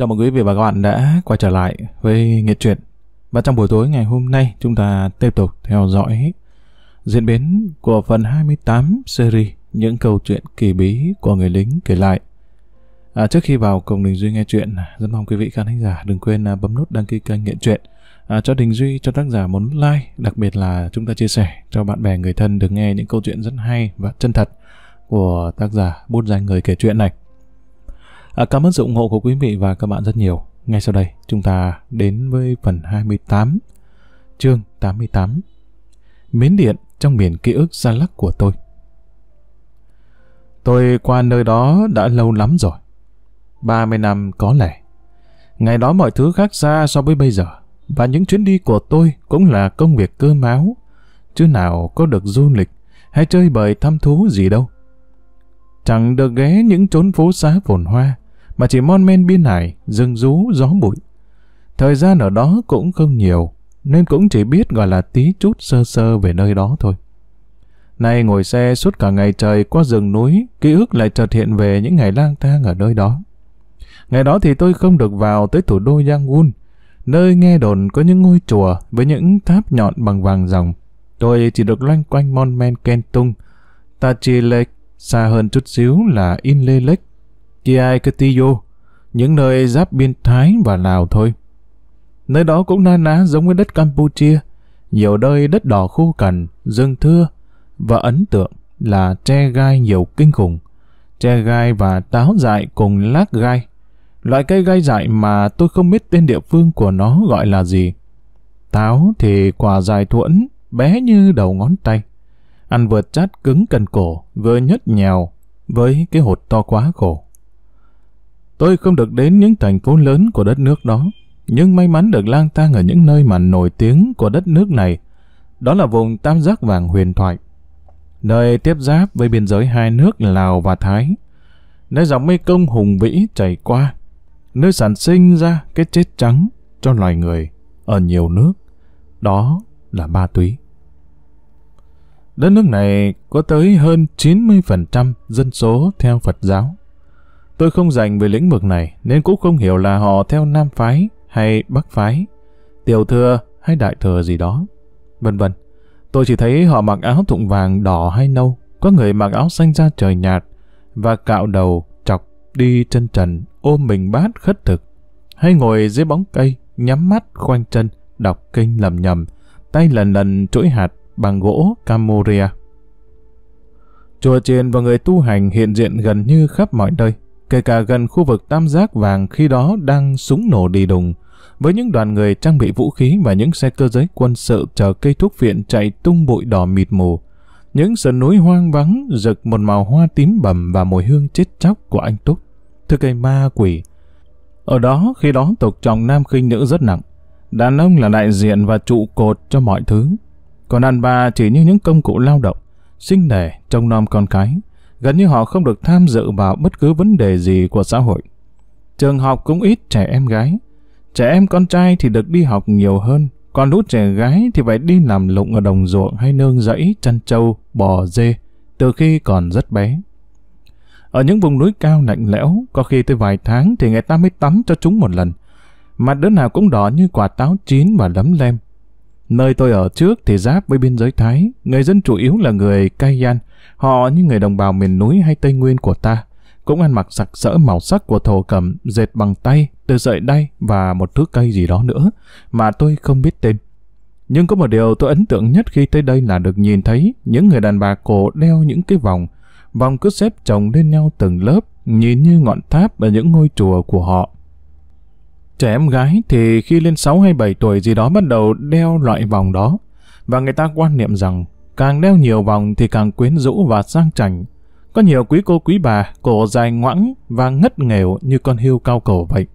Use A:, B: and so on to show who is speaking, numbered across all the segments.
A: Chào mừng quý vị và các bạn đã quay trở lại với Nghệ truyện. Và trong buổi tối ngày hôm nay, chúng ta tiếp tục theo dõi diễn biến của phần 28 series Những câu chuyện kỳ bí của người lính kể lại. À, trước khi vào cùng Đình Duy nghe chuyện, rất mong quý vị khán thính giả đừng quên à, bấm nút đăng ký kênh Nghệ truyện à, cho Đình Duy, cho tác giả muốn like, đặc biệt là chúng ta chia sẻ cho bạn bè người thân được nghe những câu chuyện rất hay và chân thật của tác giả bút danh người kể chuyện này. À, cảm ơn sự ủng hộ của quý vị và các bạn rất nhiều. Ngay sau đây, chúng ta đến với phần 28, chương 88. Miến Điện trong miền ký ức xa lắc của tôi. Tôi qua nơi đó đã lâu lắm rồi. 30 năm có lẽ. Ngày đó mọi thứ khác xa so với bây giờ. Và những chuyến đi của tôi cũng là công việc cơ máu. Chứ nào có được du lịch hay chơi bời thăm thú gì đâu. Chẳng được ghé những chốn phố xá phồn hoa mà chỉ mon men biên hải, rừng rú, gió bụi. Thời gian ở đó cũng không nhiều, nên cũng chỉ biết gọi là tí chút sơ sơ về nơi đó thôi. Nay ngồi xe suốt cả ngày trời qua rừng núi, ký ức lại chợt hiện về những ngày lang thang ở nơi đó. Ngày đó thì tôi không được vào tới thủ đô Yangon, nơi nghe đồn có những ngôi chùa với những tháp nhọn bằng vàng ròng. Tôi chỉ được loanh quanh Mon Men Kentung, Tachi Lake, xa hơn chút xíu là In Lê Lake, Chiai Cotillo, những nơi giáp biên Thái và Lào thôi. Nơi đó cũng na ná giống với đất Campuchia, nhiều nơi đất đỏ khô cằn, rừng thưa, và ấn tượng là tre gai nhiều kinh khủng. Tre gai và táo dại cùng lác gai. Loại cây gai dại mà tôi không biết tên địa phương của nó gọi là gì. Táo thì quả dài thuẫn, bé như đầu ngón tay. Ăn vừa chát cứng cần cổ, vừa nhớt nhèo, với cái hột to quá khổ. Tôi không được đến những thành phố lớn của đất nước đó, nhưng may mắn được lang thang ở những nơi mà nổi tiếng của đất nước này. Đó là vùng Tam Giác Vàng huyền thoại, nơi tiếp giáp với biên giới hai nước Lào và Thái, nơi dòng Mê Công hùng vĩ chảy qua, nơi sản sinh ra cái chết trắng cho loài người ở nhiều nước. Đó là ma túy. Đất nước này có tới hơn 90% dân số theo Phật giáo. Tôi không dành về lĩnh vực này nên cũng không hiểu là họ theo Nam Phái hay Bắc Phái, Tiểu Thừa hay Đại Thừa gì đó, vân vân. Tôi chỉ thấy họ mặc áo thụng vàng đỏ hay nâu, có người mặc áo xanh da trời nhạt và cạo đầu, chọc, đi chân trần, ôm mình bát khất thực, hay ngồi dưới bóng cây, nhắm mắt khoanh chân, đọc kinh lầm nhầm, tay lần lần chuỗi hạt bằng gỗ Camoria. Chùa chiền và người tu hành hiện diện gần như khắp mọi nơi, kể cả gần khu vực tam giác vàng khi đó đang súng nổ đi đùng, với những đoàn người trang bị vũ khí và những xe cơ giới quân sự chờ cây thuốc viện chạy tung bụi đỏ mịt mù. Những sườn núi hoang vắng rực một màu hoa tím bầm và mùi hương chết chóc của anh Túc, thứ cây ma quỷ. Ở đó, khi đó tộc trọng nam khinh nữ rất nặng. Đàn ông là đại diện và trụ cột cho mọi thứ. Còn đàn bà chỉ như những công cụ lao động, sinh đẻ, trông nom con cái, gần như họ không được tham dự vào bất cứ vấn đề gì của xã hội. Trường học cũng ít trẻ em gái. Trẻ em con trai thì được đi học nhiều hơn, còn lũ trẻ gái thì phải đi làm lụng ở đồng ruộng hay nương rẫy chăn trâu, bò, dê, từ khi còn rất bé. Ở những vùng núi cao lạnh lẽo, có khi tới vài tháng thì người ta mới tắm cho chúng một lần. Mặt đứa nào cũng đỏ như quả táo chín và lấm lem, Nơi tôi ở trước thì giáp với biên giới Thái, người dân chủ yếu là người Kayan, họ như người đồng bào miền núi hay Tây Nguyên của ta, cũng ăn mặc sặc sỡ màu sắc của thổ cẩm dệt bằng tay, từ sợi đay và một thứ cây gì đó nữa mà tôi không biết tên. Nhưng có một điều tôi ấn tượng nhất khi tới đây là được nhìn thấy những người đàn bà cổ đeo những cái vòng. Vòng cứ xếp chồng lên nhau từng lớp, nhìn như ngọn tháp ở những ngôi chùa của họ. Trẻ em gái thì khi lên 6 hay 7 tuổi gì đó bắt đầu đeo loại vòng đó. Và người ta quan niệm rằng càng đeo nhiều vòng thì càng quyến rũ và sang chảnh. Có nhiều quý cô quý bà, cổ dài ngoãng và ngất nghèo như con hươu cao cổ vậy.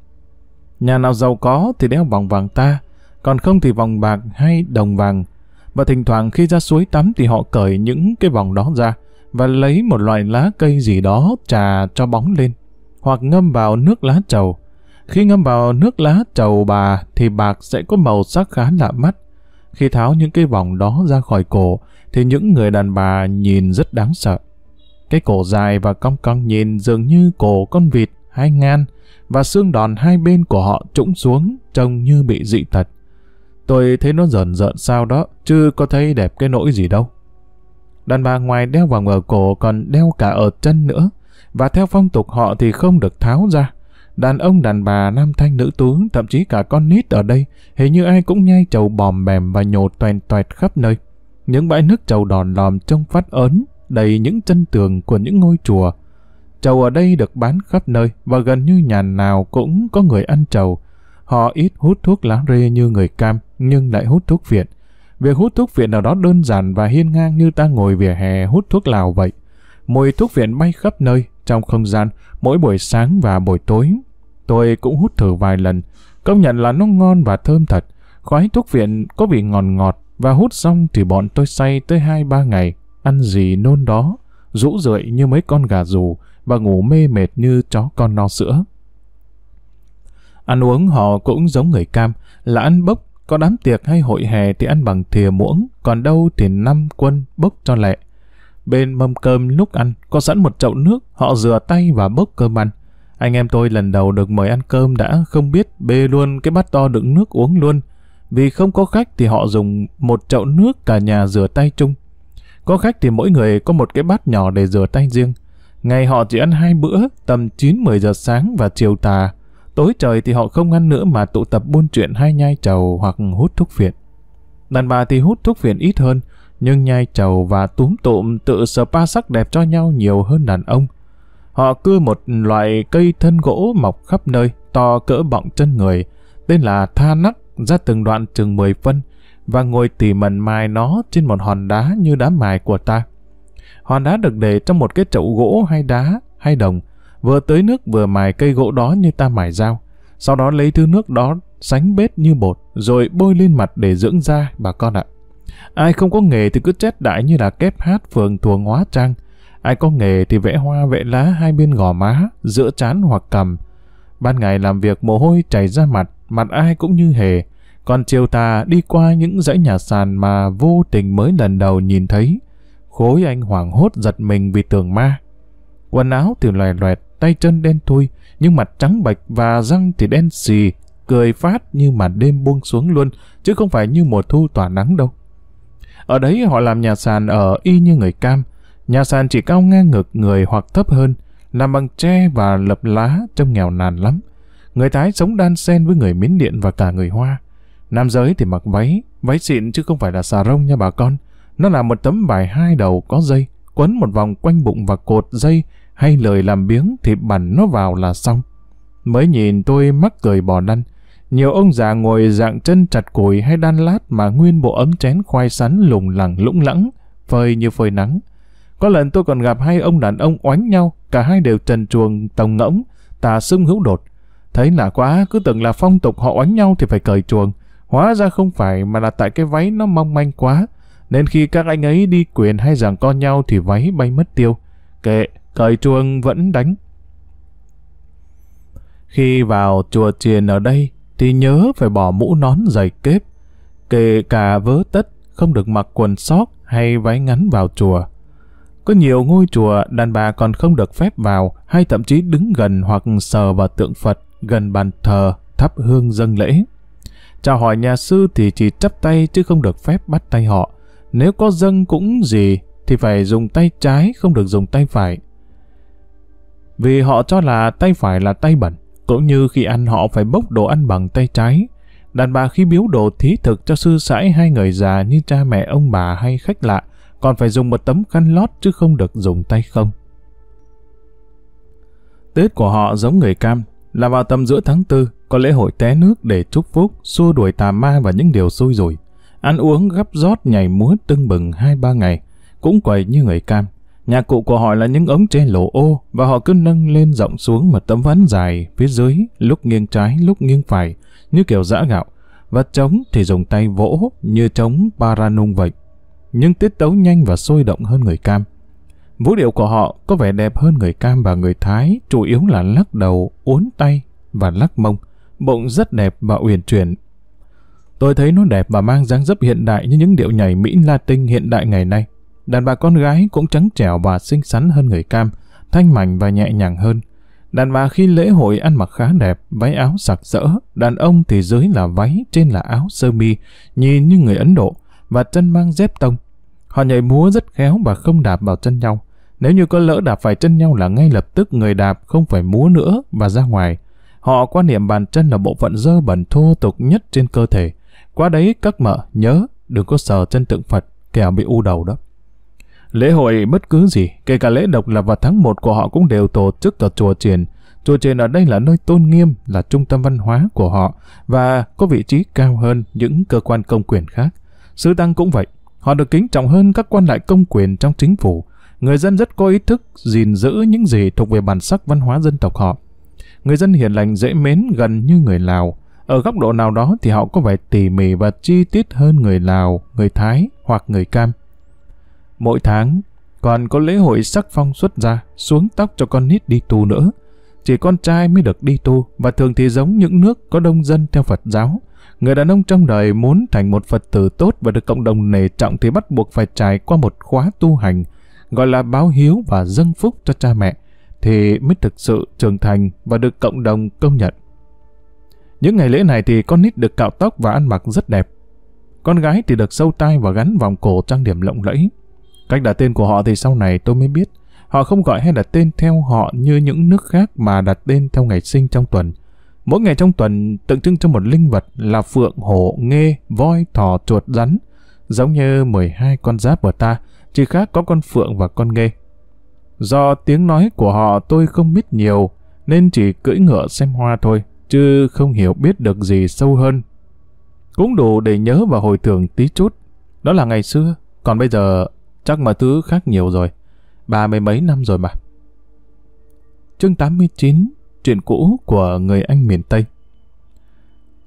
A: Nhà nào giàu có thì đeo vòng vàng ta, còn không thì vòng bạc hay đồng vàng. Và thỉnh thoảng khi ra suối tắm thì họ cởi những cái vòng đó ra và lấy một loại lá cây gì đó trà cho bóng lên, hoặc ngâm vào nước lá trầu. Khi ngâm vào nước lá trầu bà thì bạc sẽ có màu sắc khá lạ mắt. Khi tháo những cái vòng đó ra khỏi cổ thì những người đàn bà nhìn rất đáng sợ. Cái cổ dài và cong cong nhìn dường như cổ con vịt hai ngan và xương đòn hai bên của họ trũng xuống trông như bị dị tật. Tôi thấy nó rợn rợn sao đó, chứ có thấy đẹp cái nỗi gì đâu. Đàn bà ngoài đeo vòng ở cổ còn đeo cả ở chân nữa, và theo phong tục họ thì không được tháo ra. Đàn ông đàn bà, nam thanh nữ tú, thậm chí cả con nít ở đây, hình như ai cũng nhai trầu bòm bèm và nhổ toèn toẹt khắp nơi. Những bãi nước trầu đòn lòm trông phát ớn, đầy những chân tường của những ngôi chùa. Trầu ở đây được bán khắp nơi và gần như nhà nào cũng có người ăn trầu. Họ ít hút thuốc lá rê như người cam, nhưng lại hút thuốc viện. Việc hút thuốc viện nào đó đơn giản và hiên ngang như ta ngồi vỉa hè hút thuốc lào vậy. Mùi thuốc viện bay khắp nơi, trong không gian, mỗi buổi sáng và buổi tối, Tôi cũng hút thử vài lần, công nhận là nó ngon và thơm thật. Khói thuốc viện có vị ngọt ngọt và hút xong thì bọn tôi say tới 2-3 ngày, ăn gì nôn đó, rũ rượi như mấy con gà rù và ngủ mê mệt như chó con no sữa. Ăn uống họ cũng giống người cam, là ăn bốc, có đám tiệc hay hội hè thì ăn bằng thìa muỗng, còn đâu thì năm quân bốc cho lẹ. Bên mâm cơm lúc ăn, có sẵn một chậu nước, họ rửa tay và bốc cơm ăn. Anh em tôi lần đầu được mời ăn cơm đã không biết bê luôn cái bát to đựng nước uống luôn. Vì không có khách thì họ dùng một chậu nước cả nhà rửa tay chung. Có khách thì mỗi người có một cái bát nhỏ để rửa tay riêng. Ngày họ chỉ ăn hai bữa, tầm 9-10 giờ sáng và chiều tà. Tối trời thì họ không ăn nữa mà tụ tập buôn chuyện hay nhai trầu hoặc hút thuốc phiện. Đàn bà thì hút thuốc phiện ít hơn, nhưng nhai trầu và túm tụm tự spa sắc đẹp cho nhau nhiều hơn đàn ông. Họ cưa một loại cây thân gỗ mọc khắp nơi, to cỡ bọng chân người, tên là tha nắc ra từng đoạn chừng 10 phân và ngồi tỉ mẩn mài nó trên một hòn đá như đá mài của ta. Hòn đá được để trong một cái chậu gỗ hay đá hay đồng, vừa tới nước vừa mài cây gỗ đó như ta mài dao. Sau đó lấy thứ nước đó sánh bết như bột rồi bôi lên mặt để dưỡng da bà con ạ. Ai không có nghề thì cứ chết đại như là kép hát phường thuồng hóa trang Ai có nghề thì vẽ hoa vẽ lá hai bên gò má, giữa chán hoặc cầm. Ban ngày làm việc mồ hôi chảy ra mặt, mặt ai cũng như hề. Còn chiều tà đi qua những dãy nhà sàn mà vô tình mới lần đầu nhìn thấy. Khối anh hoảng hốt giật mình vì tường ma. Quần áo thì loè loẹt, tay chân đen thui, nhưng mặt trắng bạch và răng thì đen xì, cười phát như mà đêm buông xuống luôn, chứ không phải như mùa thu tỏa nắng đâu. Ở đấy họ làm nhà sàn ở y như người cam, Nhà sàn chỉ cao ngang ngực người hoặc thấp hơn, làm bằng tre và lập lá trông nghèo nàn lắm. Người Thái sống đan xen với người Miến Điện và cả người Hoa. Nam giới thì mặc váy, váy xịn chứ không phải là xà rông nha bà con. Nó là một tấm vải hai đầu có dây, quấn một vòng quanh bụng và cột dây hay lời làm biếng thì bẩn nó vào là xong. Mới nhìn tôi mắc cười bò lăn. Nhiều ông già ngồi dạng chân chặt củi hay đan lát mà nguyên bộ ấm chén khoai sắn lùng lẳng lũng lẳng, phơi như phơi nắng. Có lần tôi còn gặp hai ông đàn ông oánh nhau, cả hai đều trần chuồng, tòng ngỗng, tà sưng hữu đột. Thấy lạ quá, cứ tưởng là phong tục họ oánh nhau thì phải cởi chuồng. Hóa ra không phải mà là tại cái váy nó mong manh quá. Nên khi các anh ấy đi quyền hay giảng con nhau thì váy bay mất tiêu. Kệ, cởi chuồng vẫn đánh. Khi vào chùa chiền ở đây thì nhớ phải bỏ mũ nón giày kếp. Kể cả vớ tất, không được mặc quần sóc hay váy ngắn vào chùa. Có nhiều ngôi chùa đàn bà còn không được phép vào hay thậm chí đứng gần hoặc sờ vào tượng Phật gần bàn thờ thắp hương dâng lễ. Chào hỏi nhà sư thì chỉ chấp tay chứ không được phép bắt tay họ. Nếu có dâng cũng gì thì phải dùng tay trái không được dùng tay phải. Vì họ cho là tay phải là tay bẩn, cũng như khi ăn họ phải bốc đồ ăn bằng tay trái. Đàn bà khi biếu đồ thí thực cho sư sãi hai người già như cha mẹ ông bà hay khách lạ, còn phải dùng một tấm khăn lót chứ không được dùng tay không. Tết của họ giống người cam, là vào tầm giữa tháng tư có lễ hội té nước để chúc phúc, xua đuổi tà ma và những điều xui rủi. Ăn uống gấp rót nhảy múa tưng bừng hai ba ngày, cũng quầy như người cam. Nhà cụ của họ là những ống tre lỗ ô và họ cứ nâng lên rộng xuống một tấm ván dài phía dưới, lúc nghiêng trái, lúc nghiêng phải, như kiểu giã gạo. Vật trống thì dùng tay vỗ như trống paranung vậy nhưng tiết tấu nhanh và sôi động hơn người Cam. Vũ điệu của họ có vẻ đẹp hơn người Cam và người Thái, chủ yếu là lắc đầu, uốn tay và lắc mông, bụng rất đẹp và uyển chuyển. Tôi thấy nó đẹp và mang dáng dấp hiện đại như những điệu nhảy Mỹ Latin hiện đại ngày nay. Đàn bà con gái cũng trắng trẻo và xinh xắn hơn người Cam, thanh mảnh và nhẹ nhàng hơn. Đàn bà khi lễ hội ăn mặc khá đẹp, váy áo sặc sỡ, đàn ông thì dưới là váy, trên là áo sơ mi, nhìn như người Ấn Độ, và chân mang dép tông. Họ nhảy múa rất khéo và không đạp vào chân nhau. Nếu như có lỡ đạp phải chân nhau là ngay lập tức người đạp không phải múa nữa và ra ngoài. Họ quan niệm bàn chân là bộ phận dơ bẩn thô tục nhất trên cơ thể. Qua đấy các mợ nhớ đừng có sờ chân tượng Phật kẻo bị u đầu đó. Lễ hội bất cứ gì, kể cả lễ độc lập vào tháng 1 của họ cũng đều tổ chức ở chùa triển. Chùa triển ở đây là nơi tôn nghiêm, là trung tâm văn hóa của họ và có vị trí cao hơn những cơ quan công quyền khác. Sư Tăng cũng vậy, Họ được kính trọng hơn các quan lại công quyền trong chính phủ. Người dân rất có ý thức gìn giữ những gì thuộc về bản sắc văn hóa dân tộc họ. Người dân hiền lành dễ mến gần như người Lào. Ở góc độ nào đó thì họ có vẻ tỉ mỉ và chi tiết hơn người Lào, người Thái hoặc người Cam. Mỗi tháng, còn có lễ hội sắc phong xuất ra xuống tóc cho con nít đi tù nữa chỉ con trai mới được đi tu và thường thì giống những nước có đông dân theo Phật giáo. Người đàn ông trong đời muốn thành một Phật tử tốt và được cộng đồng nể trọng thì bắt buộc phải trải qua một khóa tu hành, gọi là báo hiếu và dâng phúc cho cha mẹ, thì mới thực sự trưởng thành và được cộng đồng công nhận. Những ngày lễ này thì con nít được cạo tóc và ăn mặc rất đẹp. Con gái thì được sâu tai và gắn vòng cổ trang điểm lộng lẫy. Cách đặt tên của họ thì sau này tôi mới biết – Họ không gọi hay đặt tên theo họ như những nước khác mà đặt tên theo ngày sinh trong tuần. Mỗi ngày trong tuần tượng trưng cho một linh vật là phượng, hổ, nghê, voi, thỏ, chuột, rắn. Giống như 12 con giáp của ta, chỉ khác có con phượng và con nghê. Do tiếng nói của họ tôi không biết nhiều, nên chỉ cưỡi ngựa xem hoa thôi, chứ không hiểu biết được gì sâu hơn. Cũng đủ để nhớ và hồi tưởng tí chút. Đó là ngày xưa, còn bây giờ chắc mọi thứ khác nhiều rồi ba mươi mấy năm rồi mà. Chương 89, chuyện cũ của người anh miền Tây.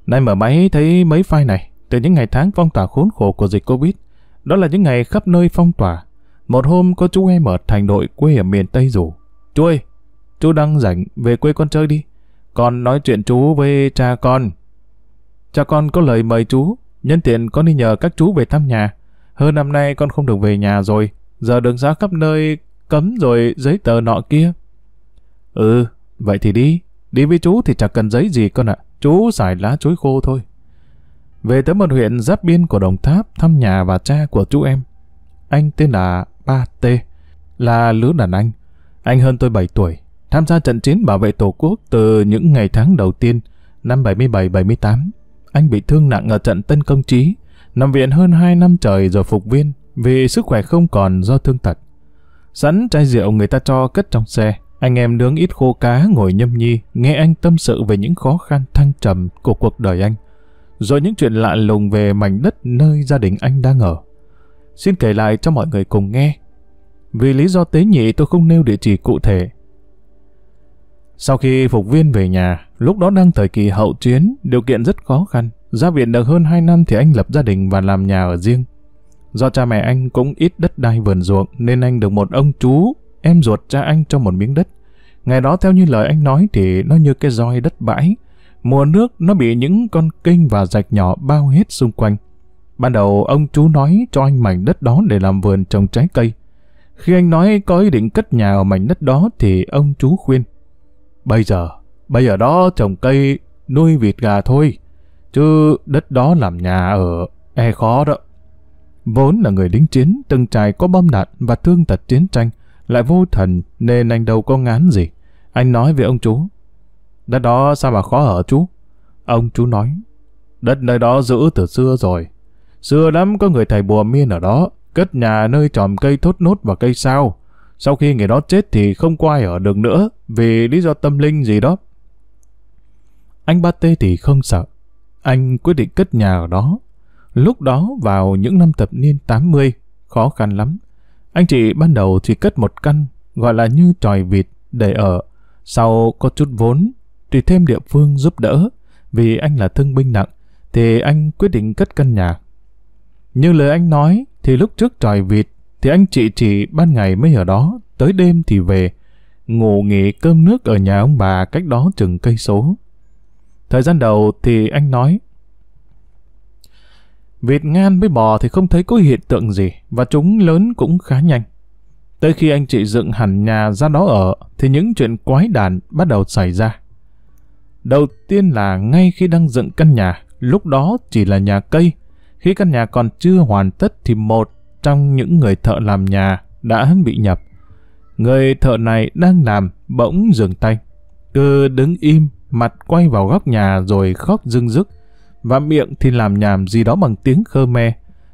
A: Nay mở máy thấy mấy file này, từ những ngày tháng phong tỏa khốn khổ của dịch Covid, đó là những ngày khắp nơi phong tỏa. Một hôm có chú em ở thành đội quê ở miền Tây rủ. Chú ơi, chú đang rảnh về quê con chơi đi. Con nói chuyện chú với cha con. Cha con có lời mời chú, nhân tiện con đi nhờ các chú về thăm nhà. Hơn năm nay con không được về nhà rồi, giờ đường xá khắp nơi cấm rồi giấy tờ nọ kia. Ừ, vậy thì đi. Đi với chú thì chẳng cần giấy gì con ạ. Chú xài lá chuối khô thôi. Về tới một huyện giáp biên của Đồng Tháp thăm nhà và cha của chú em. Anh tên là Ba T, là lứa đàn anh. Anh hơn tôi 7 tuổi, tham gia trận chiến bảo vệ Tổ quốc từ những ngày tháng đầu tiên, năm 77-78. Anh bị thương nặng ở trận Tân Công Trí, nằm viện hơn 2 năm trời rồi phục viên vì sức khỏe không còn do thương tật. Sẵn chai rượu người ta cho cất trong xe, anh em nướng ít khô cá ngồi nhâm nhi, nghe anh tâm sự về những khó khăn thăng trầm của cuộc đời anh, rồi những chuyện lạ lùng về mảnh đất nơi gia đình anh đang ở. Xin kể lại cho mọi người cùng nghe. Vì lý do tế nhị tôi không nêu địa chỉ cụ thể. Sau khi phục viên về nhà, lúc đó đang thời kỳ hậu chiến, điều kiện rất khó khăn. Ra viện được hơn 2 năm thì anh lập gia đình và làm nhà ở riêng. Do cha mẹ anh cũng ít đất đai vườn ruộng nên anh được một ông chú, em ruột cha anh cho một miếng đất. Ngày đó theo như lời anh nói thì nó như cái roi đất bãi. Mùa nước nó bị những con kênh và rạch nhỏ bao hết xung quanh. Ban đầu ông chú nói cho anh mảnh đất đó để làm vườn trồng trái cây. Khi anh nói có ý định cất nhà ở mảnh đất đó thì ông chú khuyên. Bây giờ, bây giờ đó trồng cây, nuôi vịt gà thôi. Chứ đất đó làm nhà ở e khó đó vốn là người lính chiến, từng trải có bom đạn và thương tật chiến tranh, lại vô thần nên anh đâu có ngán gì. Anh nói với ông chú, đất đó sao mà khó ở chú? Ông chú nói, đất nơi đó giữ từ xưa rồi. Xưa lắm có người thầy bùa miên ở đó, cất nhà nơi tròm cây thốt nốt và cây sao. Sau khi người đó chết thì không có ai ở được nữa, vì lý do tâm linh gì đó. Anh Ba Tê thì không sợ. Anh quyết định cất nhà ở đó Lúc đó vào những năm thập niên 80, khó khăn lắm. Anh chị ban đầu chỉ cất một căn, gọi là như tròi vịt, để ở. Sau có chút vốn, thì thêm địa phương giúp đỡ, vì anh là thương binh nặng, thì anh quyết định cất căn nhà. Như lời anh nói, thì lúc trước tròi vịt, thì anh chị chỉ ban ngày mới ở đó, tới đêm thì về, ngủ nghỉ cơm nước ở nhà ông bà cách đó chừng cây số. Thời gian đầu thì anh nói, Vịt ngan với bò thì không thấy có hiện tượng gì và chúng lớn cũng khá nhanh. Tới khi anh chị dựng hẳn nhà ra đó ở thì những chuyện quái đản bắt đầu xảy ra. Đầu tiên là ngay khi đang dựng căn nhà, lúc đó chỉ là nhà cây. Khi căn nhà còn chưa hoàn tất thì một trong những người thợ làm nhà đã bị nhập. Người thợ này đang làm bỗng dừng tay, cứ đứng im, mặt quay vào góc nhà rồi khóc rưng rức và miệng thì làm nhảm gì đó bằng tiếng Khmer,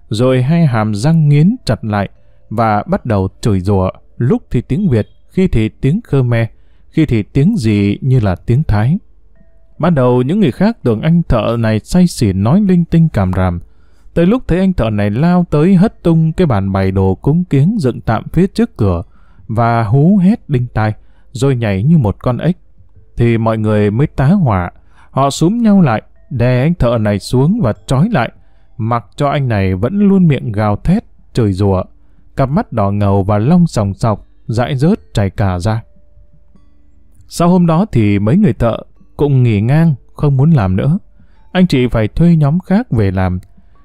A: rồi hai hàm răng nghiến chặt lại và bắt đầu chửi rủa, lúc thì tiếng Việt, khi thì tiếng Khmer, khi thì tiếng gì như là tiếng Thái. Ban đầu những người khác tưởng anh thợ này say xỉn nói linh tinh cảm ràm. Tới lúc thấy anh thợ này lao tới hất tung cái bàn bày đồ cúng kiếng dựng tạm phía trước cửa và hú hét đinh tai, rồi nhảy như một con ếch. Thì mọi người mới tá hỏa, họ súm nhau lại đè anh thợ này xuống và trói lại, mặc cho anh này vẫn luôn miệng gào thét, trời rủa, cặp mắt đỏ ngầu và long sòng sọc, dãi rớt chảy cả ra. Sau hôm đó thì mấy người thợ cũng nghỉ ngang, không muốn làm nữa. Anh chị phải thuê nhóm khác về làm.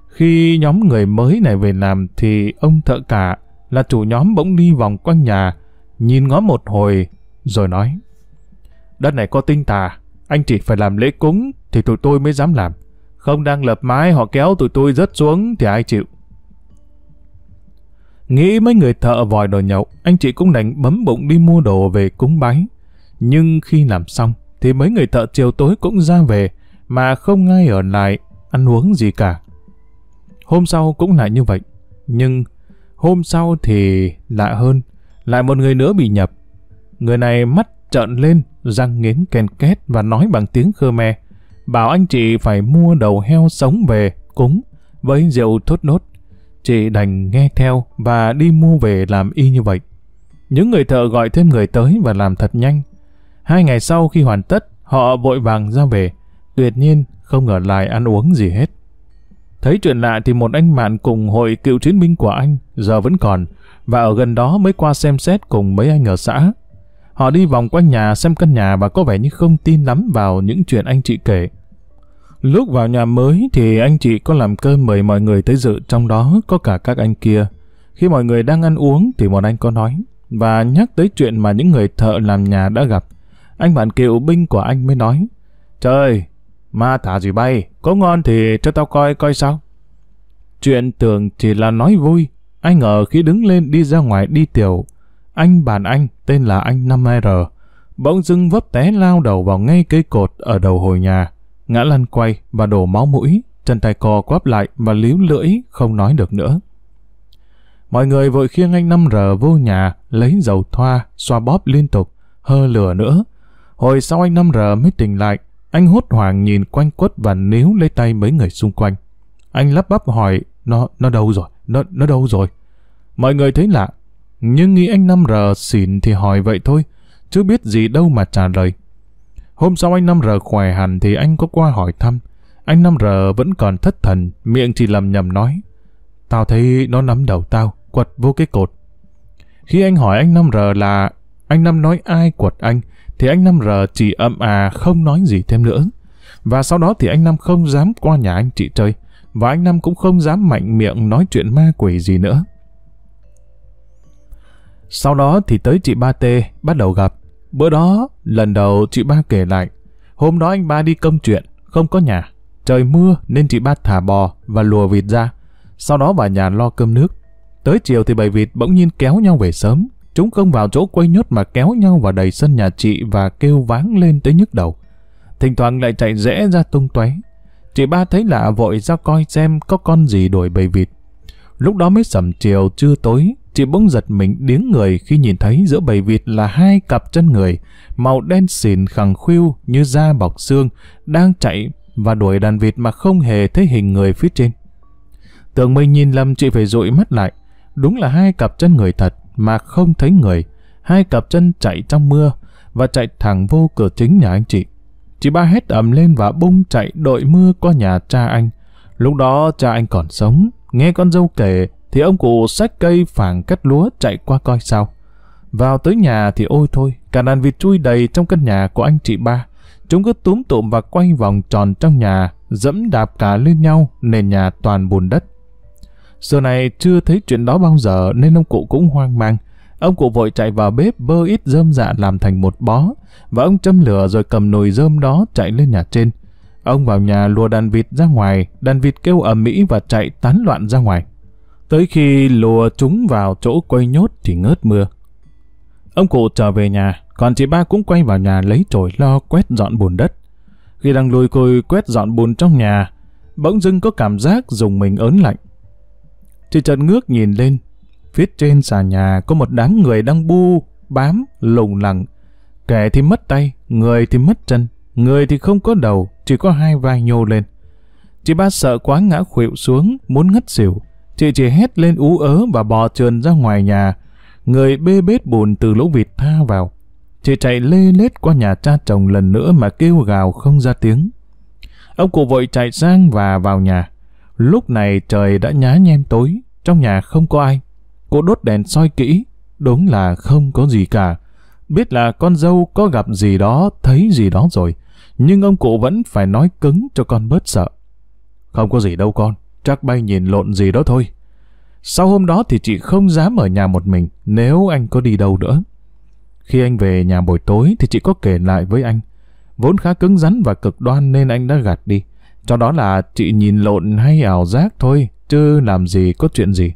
A: Khi nhóm người mới này về làm thì ông thợ cả là chủ nhóm bỗng đi vòng quanh nhà, nhìn ngó một hồi rồi nói Đất này có tinh tà, anh chị phải làm lễ cúng thì tụi tôi mới dám làm. Không đang lập mái họ kéo tụi tôi rớt xuống thì ai chịu. Nghĩ mấy người thợ vòi đồ nhậu, anh chị cũng đành bấm bụng đi mua đồ về cúng bái. Nhưng khi làm xong, thì mấy người thợ chiều tối cũng ra về, mà không ai ở lại ăn uống gì cả. Hôm sau cũng lại như vậy, nhưng hôm sau thì lạ hơn, lại một người nữa bị nhập. Người này mắt trợn lên, răng nghiến kèn két và nói bằng tiếng Khmer bảo anh chị phải mua đầu heo sống về, cúng, với rượu thốt nốt. Chị đành nghe theo và đi mua về làm y như vậy. Những người thợ gọi thêm người tới và làm thật nhanh. Hai ngày sau khi hoàn tất, họ vội vàng ra về. Tuyệt nhiên không ở lại ăn uống gì hết. Thấy chuyện lạ thì một anh bạn cùng hội cựu chiến binh của anh giờ vẫn còn và ở gần đó mới qua xem xét cùng mấy anh ở xã. Họ đi vòng quanh nhà xem căn nhà và có vẻ như không tin lắm vào những chuyện anh chị kể. Lúc vào nhà mới thì anh chị có làm cơm mời mọi người tới dự trong đó có cả các anh kia. Khi mọi người đang ăn uống thì một anh có nói và nhắc tới chuyện mà những người thợ làm nhà đã gặp. Anh bạn cựu binh của anh mới nói Trời, ma thả gì bay, có ngon thì cho tao coi coi sao. Chuyện tưởng chỉ là nói vui, anh ngờ khi đứng lên đi ra ngoài đi tiểu. Anh bạn anh tên là anh 5R, bỗng dưng vấp té lao đầu vào ngay cây cột ở đầu hồi nhà ngã lăn quay và đổ máu mũi, chân tay co quắp lại và líu lưỡi không nói được nữa. Mọi người vội khiêng anh năm r vô nhà, lấy dầu thoa, xoa bóp liên tục, hơ lửa nữa. Hồi sau anh năm r mới tỉnh lại, anh hốt hoảng nhìn quanh quất và níu lấy tay mấy người xung quanh. Anh lắp bắp hỏi, nó nó đâu rồi, nó nó đâu rồi. Mọi người thấy lạ, nhưng nghĩ anh năm r xỉn thì hỏi vậy thôi, chứ biết gì đâu mà trả lời. Hôm sau anh năm r khỏe hẳn thì anh có qua hỏi thăm. Anh năm r vẫn còn thất thần, miệng chỉ lầm nhầm nói. Tao thấy nó nắm đầu tao, quật vô cái cột. Khi anh hỏi anh năm r là anh Năm nói ai quật anh, thì anh Năm R chỉ âm à không nói gì thêm nữa. Và sau đó thì anh Năm không dám qua nhà anh chị chơi, và anh Năm cũng không dám mạnh miệng nói chuyện ma quỷ gì nữa. Sau đó thì tới chị Ba T bắt đầu gặp. Bữa đó, lần đầu chị ba kể lại, hôm đó anh ba đi công chuyện, không có nhà. Trời mưa nên chị ba thả bò và lùa vịt ra, sau đó vào nhà lo cơm nước. Tới chiều thì bầy vịt bỗng nhiên kéo nhau về sớm, chúng không vào chỗ quay nhốt mà kéo nhau vào đầy sân nhà chị và kêu váng lên tới nhức đầu. Thỉnh thoảng lại chạy rẽ ra tung tóe. Chị ba thấy lạ vội ra coi xem có con gì đuổi bầy vịt. Lúc đó mới sầm chiều chưa tối, chị bỗng giật mình điếng người khi nhìn thấy giữa bầy vịt là hai cặp chân người, màu đen xỉn khẳng khuêu như da bọc xương, đang chạy và đuổi đàn vịt mà không hề thấy hình người phía trên. Tưởng mình nhìn lầm chị phải dụi mắt lại, đúng là hai cặp chân người thật mà không thấy người, hai cặp chân chạy trong mưa và chạy thẳng vô cửa chính nhà anh chị. Chị ba hét ầm lên và bung chạy đội mưa qua nhà cha anh. Lúc đó cha anh còn sống, Nghe con dâu kể, thì ông cụ xách cây phảng cắt lúa chạy qua coi sao. Vào tới nhà thì ôi thôi, cả đàn vịt chui đầy trong căn nhà của anh chị ba. Chúng cứ túm tụm và quay vòng tròn trong nhà, dẫm đạp cả lên nhau, nền nhà toàn bùn đất. Giờ này chưa thấy chuyện đó bao giờ nên ông cụ cũng hoang mang. Ông cụ vội chạy vào bếp bơ ít rơm dạ làm thành một bó, và ông châm lửa rồi cầm nồi rơm đó chạy lên nhà trên. Ông vào nhà lùa đàn vịt ra ngoài, đàn vịt kêu ầm mỹ và chạy tán loạn ra ngoài. Tới khi lùa chúng vào chỗ quây nhốt thì ngớt mưa. Ông cụ trở về nhà, còn chị ba cũng quay vào nhà lấy chổi lo quét dọn bùn đất. Khi đang lùi côi quét dọn bùn trong nhà, bỗng dưng có cảm giác dùng mình ớn lạnh. Chị trần ngước nhìn lên, phía trên xà nhà có một đám người đang bu, bám, lủng lẳng. Kẻ thì mất tay, người thì mất chân. Người thì không có đầu, chỉ có hai vai nhô lên. Chị ba sợ quá ngã khuỵu xuống, muốn ngất xỉu. Chị chỉ hét lên ú ớ và bò trườn ra ngoài nhà. Người bê bết bùn từ lỗ vịt tha vào. Chị chạy lê lết qua nhà cha chồng lần nữa mà kêu gào không ra tiếng. Ông cụ vội chạy sang và vào nhà. Lúc này trời đã nhá nhem tối, trong nhà không có ai. Cô đốt đèn soi kỹ, đúng là không có gì cả. Biết là con dâu có gặp gì đó, thấy gì đó rồi nhưng ông cụ vẫn phải nói cứng cho con bớt sợ. Không có gì đâu con, chắc bay nhìn lộn gì đó thôi. Sau hôm đó thì chị không dám ở nhà một mình nếu anh có đi đâu nữa. Khi anh về nhà buổi tối thì chị có kể lại với anh. Vốn khá cứng rắn và cực đoan nên anh đã gạt đi. Cho đó là chị nhìn lộn hay ảo giác thôi, chứ làm gì có chuyện gì.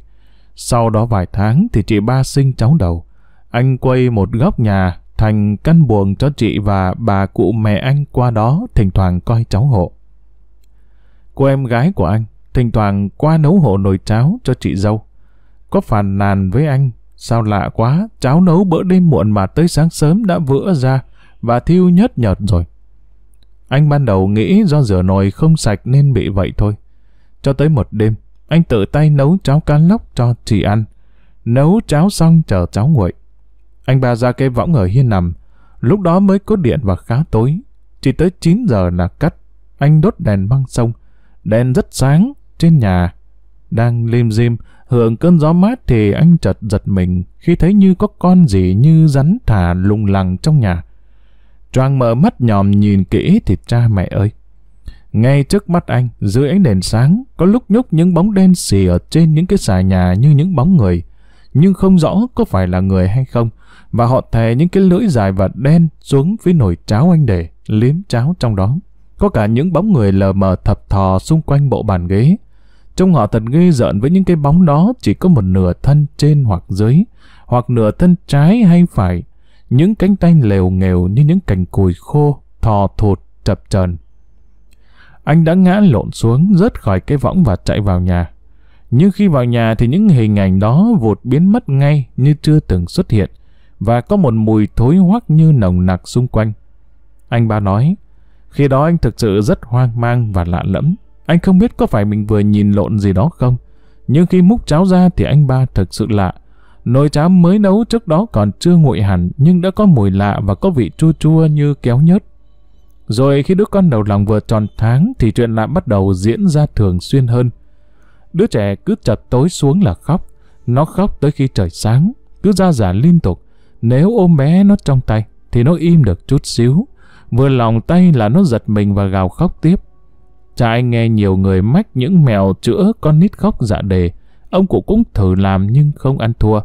A: Sau đó vài tháng thì chị ba sinh cháu đầu. Anh quay một góc nhà thành căn buồng cho chị và bà cụ mẹ anh qua đó thỉnh thoảng coi cháu hộ. Cô em gái của anh thỉnh thoảng qua nấu hộ nồi cháo cho chị dâu. Có phàn nàn với anh, sao lạ quá, cháo nấu bữa đêm muộn mà tới sáng sớm đã vỡ ra và thiêu nhất nhợt rồi. Anh ban đầu nghĩ do rửa nồi không sạch nên bị vậy thôi. Cho tới một đêm, anh tự tay nấu cháo cá lóc cho chị ăn. Nấu cháo xong chờ cháu nguội. Anh ba ra cái võng ở hiên nằm, lúc đó mới có điện và khá tối. Chỉ tới 9 giờ là cắt, anh đốt đèn băng sông. Đèn rất sáng, trên nhà. Đang lim dim, hưởng cơn gió mát thì anh chợt giật mình khi thấy như có con gì như rắn thả lùng lằng trong nhà. Choang mở mắt nhòm nhìn kỹ thì cha mẹ ơi. Ngay trước mắt anh, dưới ánh đèn sáng, có lúc nhúc những bóng đen xì ở trên những cái xà nhà như những bóng người nhưng không rõ có phải là người hay không, và họ thè những cái lưỡi dài và đen xuống với nồi cháo anh để, liếm cháo trong đó. Có cả những bóng người lờ mờ thập thò xung quanh bộ bàn ghế. Trông họ thật ghê rợn với những cái bóng đó chỉ có một nửa thân trên hoặc dưới, hoặc nửa thân trái hay phải. Những cánh tay lều nghèo như những cành cùi khô, thò thụt, chập chờn. Anh đã ngã lộn xuống, rớt khỏi cái võng và chạy vào nhà. Nhưng khi vào nhà thì những hình ảnh đó vụt biến mất ngay như chưa từng xuất hiện và có một mùi thối hoắc như nồng nặc xung quanh. Anh ba nói, khi đó anh thực sự rất hoang mang và lạ lẫm. Anh không biết có phải mình vừa nhìn lộn gì đó không. Nhưng khi múc cháo ra thì anh ba thực sự lạ. Nồi cháo mới nấu trước đó còn chưa nguội hẳn nhưng đã có mùi lạ và có vị chua chua như kéo nhớt. Rồi khi đứa con đầu lòng vừa tròn tháng thì chuyện lạ bắt đầu diễn ra thường xuyên hơn. Đứa trẻ cứ chập tối xuống là khóc. Nó khóc tới khi trời sáng, cứ ra giả dạ liên tục. Nếu ôm bé nó trong tay, thì nó im được chút xíu. Vừa lòng tay là nó giật mình và gào khóc tiếp. Cha anh nghe nhiều người mách những mèo chữa con nít khóc dạ đề. Ông cụ cũng thử làm nhưng không ăn thua.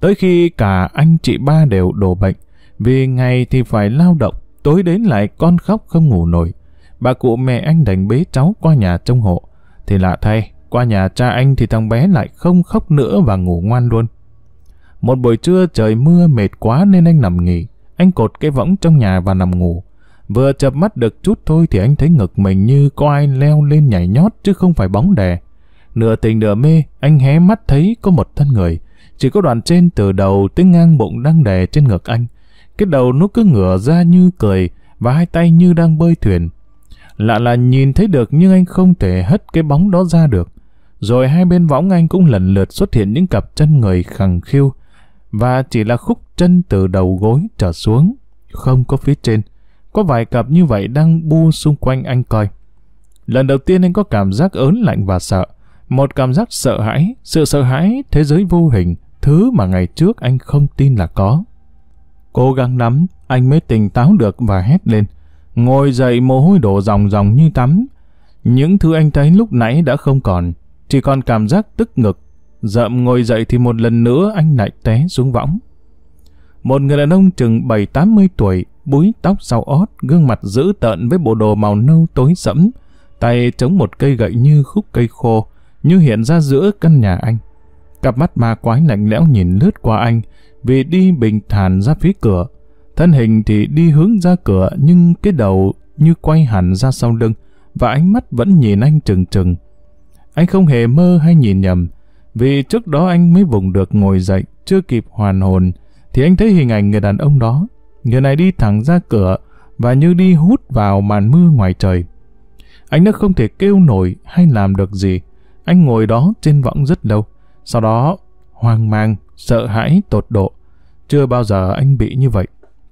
A: Tới khi cả anh chị ba đều đổ bệnh, vì ngày thì phải lao động, tối đến lại con khóc không ngủ nổi. Bà cụ mẹ anh đành bế cháu qua nhà trông hộ. Thì lạ thay, qua nhà cha anh thì thằng bé lại không khóc nữa và ngủ ngoan luôn. Một buổi trưa trời mưa mệt quá nên anh nằm nghỉ. Anh cột cái võng trong nhà và nằm ngủ. Vừa chập mắt được chút thôi thì anh thấy ngực mình như có ai leo lên nhảy nhót chứ không phải bóng đè. Nửa tình nửa mê, anh hé mắt thấy có một thân người. Chỉ có đoạn trên từ đầu tới ngang bụng đang đè trên ngực anh. Cái đầu nó cứ ngửa ra như cười và hai tay như đang bơi thuyền. Lạ là nhìn thấy được nhưng anh không thể hất cái bóng đó ra được. Rồi hai bên võng anh cũng lần lượt xuất hiện những cặp chân người khẳng khiu và chỉ là khúc chân từ đầu gối trở xuống, không có phía trên. Có vài cặp như vậy đang bu xung quanh anh coi. Lần đầu tiên anh có cảm giác ớn lạnh và sợ. Một cảm giác sợ hãi, sự sợ hãi thế giới vô hình, thứ mà ngày trước anh không tin là có. Cố gắng lắm, anh mới tỉnh táo được và hét lên. Ngồi dậy mồ hôi đổ ròng ròng như tắm. Những thứ anh thấy lúc nãy đã không còn, chỉ còn cảm giác tức ngực. Dậm ngồi dậy thì một lần nữa anh lại té xuống võng. Một người đàn ông chừng 7-80 tuổi, búi tóc sau ót, gương mặt dữ tợn với bộ đồ màu nâu tối sẫm, tay chống một cây gậy như khúc cây khô, như hiện ra giữa căn nhà anh. Cặp mắt ma quái lạnh lẽo nhìn lướt qua anh, vì đi bình thản ra phía cửa, Thân hình thì đi hướng ra cửa nhưng cái đầu như quay hẳn ra sau lưng và ánh mắt vẫn nhìn anh trừng trừng. Anh không hề mơ hay nhìn nhầm vì trước đó anh mới vùng được ngồi dậy chưa kịp hoàn hồn thì anh thấy hình ảnh người đàn ông đó. Người này đi thẳng ra cửa và như đi hút vào màn mưa ngoài trời. Anh đã không thể kêu nổi hay làm được gì. Anh ngồi đó trên võng rất lâu. Sau đó, hoang mang, sợ hãi tột độ. Chưa bao giờ anh bị như vậy.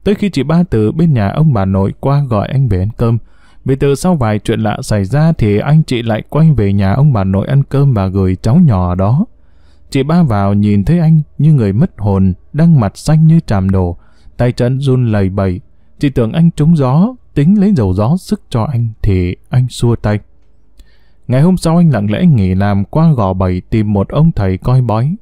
A: Tới khi chị ba từ bên nhà ông bà nội qua gọi anh về ăn cơm, vì từ sau vài chuyện lạ xảy ra thì anh chị lại quay về nhà ông bà nội ăn cơm và gửi cháu nhỏ đó. Chị ba vào nhìn thấy anh như người mất hồn, đang mặt xanh như tràm đồ, tay chân run lầy bầy. Chị tưởng anh trúng gió, tính lấy dầu gió sức cho anh thì anh xua tay. Ngày hôm sau anh lặng lẽ nghỉ làm qua gò bầy tìm một ông thầy coi bói.